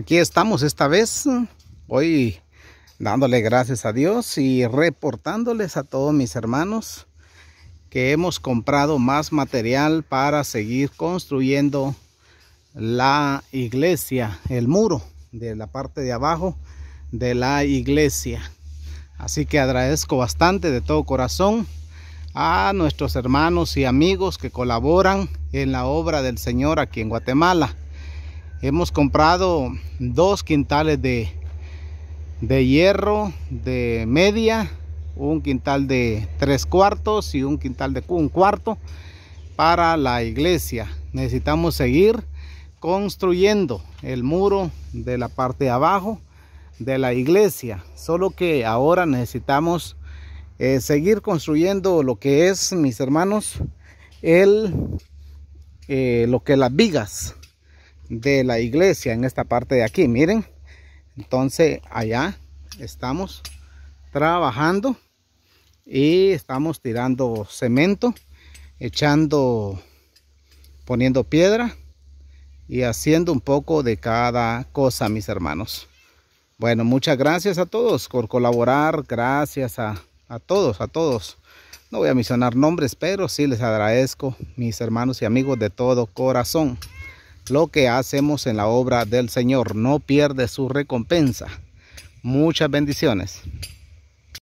aquí estamos esta vez. Hoy dándole gracias a Dios y reportándoles a todos mis hermanos que hemos comprado más material para seguir construyendo la iglesia, el muro de la parte de abajo de la iglesia. Así que agradezco bastante de todo corazón a nuestros hermanos y amigos que colaboran en la obra del Señor aquí en Guatemala hemos comprado dos quintales de, hierro de media un quintal de tres cuartos y un quintal de un cuarto para la iglesia necesitamos seguir construyendo el muro de la parte de abajo de la iglesia solo que ahora necesitamos eh, seguir construyendo lo que es mis hermanos el eh, lo que las vigas de la iglesia en esta parte de aquí miren entonces allá estamos trabajando y estamos tirando cemento echando poniendo piedra y haciendo un poco de cada cosa mis hermanos bueno muchas gracias a todos por colaborar gracias a, a todos a todos no voy a mencionar nombres pero sí les agradezco mis hermanos y amigos de todo corazón lo que hacemos en la obra del Señor. No pierde su recompensa. Muchas bendiciones.